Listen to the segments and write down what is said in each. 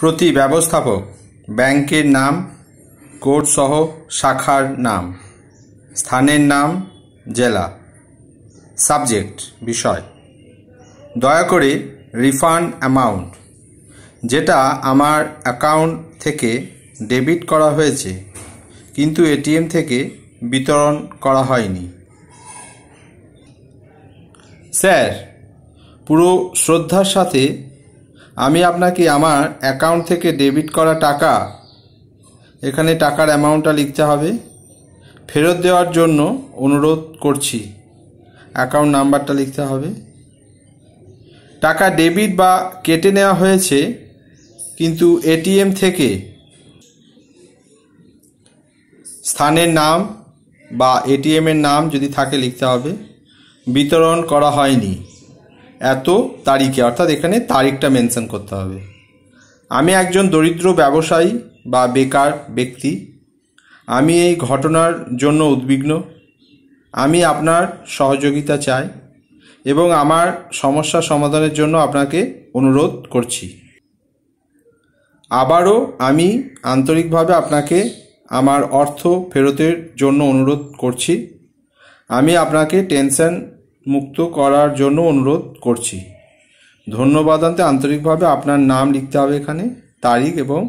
প্রতি ব্যবস্থাপক ব্যাংকের নাম কোডসহ শাখার নাম স্থানের নাম জেলা সাবজেক্ট বিষয় দয়া করে রিফান্ড অ্যামাউন্ট যেটা আমার অ্যাকাউন্ট থেকে ডেবিট করা হয়েছে কিন্তু এটিএম থেকে বিতরণ করা হয়নি স্যার পুরো শ্রদ্ধার সাথে আমি আপনাকে আমার অ্যাকাউন্ট থেকে ডেবিট করা টাকা এখানে টাকার অ্যামাউন্টটা লিখতে হবে ফেরত দেওয়ার জন্য অনুরোধ করছি অ্যাকাউন্ট নাম্বারটা লিখতে হবে টাকা ডেবিট বা কেটে নেওয়া হয়েছে কিন্তু এটিএম থেকে স্থানের নাম বা এটিএমের নাম যদি থাকে লিখতে হবে বিতরণ করা হয়নি এত তারিখে অর্থাৎ এখানে তারিখটা মেনশন করতে হবে আমি একজন দরিদ্র ব্যবসায়ী বা বেকার ব্যক্তি আমি এই ঘটনার জন্য উদ্বিগ্ন আমি আপনার সহযোগিতা চাই এবং আমার সমস্যা সমাধানের জন্য আপনাকে অনুরোধ করছি আবারও আমি আন্তরিকভাবে আপনাকে আমার অর্থ ফেরতের জন্য অনুরোধ করছি আমি আপনাকে টেনশন মুক্ত করার জন্য অনুরোধ করছি ধন্যবাদান্তে আন্তরিকভাবে আপনার নাম লিখতে হবে এখানে তারিখ এবং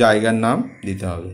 জায়গার নাম দিতে হবে